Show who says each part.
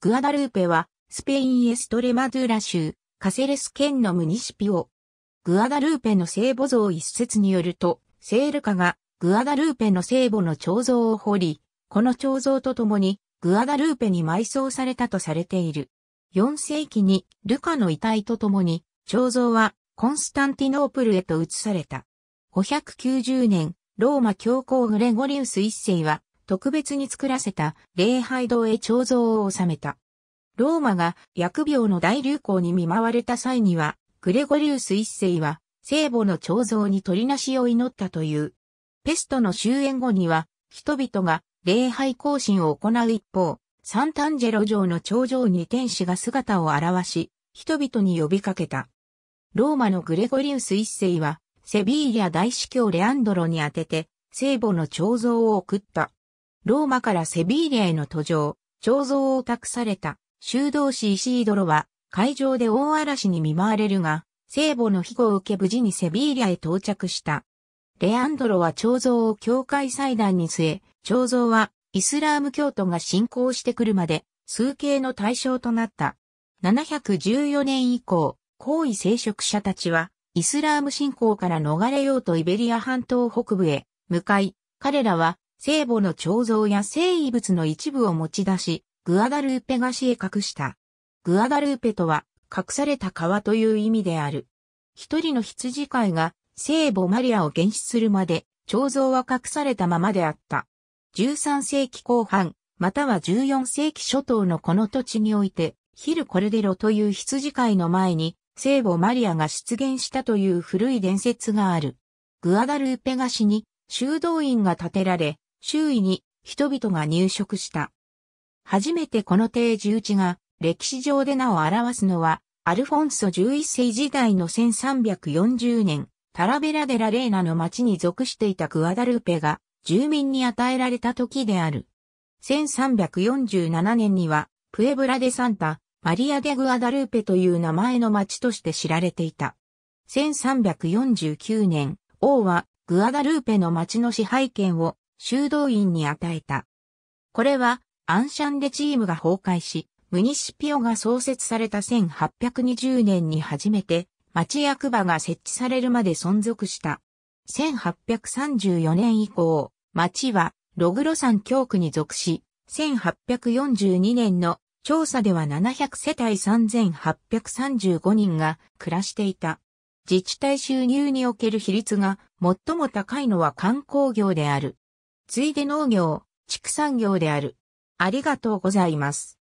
Speaker 1: グアダルーペは、スペインエストレマドゥーラ州、カセレス県のムニシピオ。グアダルーペの聖母像一説によると、セールカがグアダルーペの聖母の彫像を掘り、この彫像と共にグアダルーペに埋葬されたとされている。4世紀にルカの遺体と共に彫像はコンスタンティノープルへと移された。590年、ローマ教皇グレゴリウス一世は特別に作らせた礼拝堂へ彫像を収めた。ローマが疫病の大流行に見舞われた際には、グレゴリウス一世は聖母の彫像に取りなしを祈ったという。ペストの終焉後には、人々が礼拝行進を行う一方、サンタンジェロ城の頂上に天使が姿を現し、人々に呼びかけた。ローマのグレゴリウス一世は、セビーリ大司教レアンドロに宛てて、聖母の彫像を送った。ローマからセビーリアへの途上、彫像を託された、修道士イシードロは、会場で大嵐に見舞われるが、聖母の庇護を受け無事にセビーリアへ到着した。レアンドロは彫像を教会祭壇に据え、彫像はイスラーム教徒が信仰してくるまで、数形の対象となった。714年以降、皇位聖職者たちは、イスラーム信仰から逃れようとイベリア半島北部へ向かい、彼らは聖母の彫像や聖遺物の一部を持ち出し、グアダルーペ菓子へ隠した。グアダルーペとは、隠された川という意味である。一人の羊飼いが聖母マリアを原始するまで、彫像は隠されたままであった。13世紀後半、または14世紀初頭のこの土地において、ヒル・コルデロという羊飼いの前に、聖母マリアが出現したという古い伝説がある。グアダルーペ菓子に修道院が建てられ、周囲に人々が入植した。初めてこの定住地が歴史上で名を表すのは、アルフォンソ11世時代の1340年、タラベラデラレーナの町に属していたグアダルーペが住民に与えられた時である。1347年には、プエブラデサンタ、マリア・デ・グアダルーペという名前の町として知られていた。1349年、王はグアダルーペの町の支配権を修道院に与えた。これは、アンシャンデチームが崩壊し、ムニシピオが創設された1820年に初めて、町役場が設置されるまで存続した。1834年以降、町は、ログロ山教区に属し、1842年の調査では700世帯3835人が暮らしていた。自治体収入における比率が最も高いのは観光業である。ついで農業、畜産業である。ありがとうございます。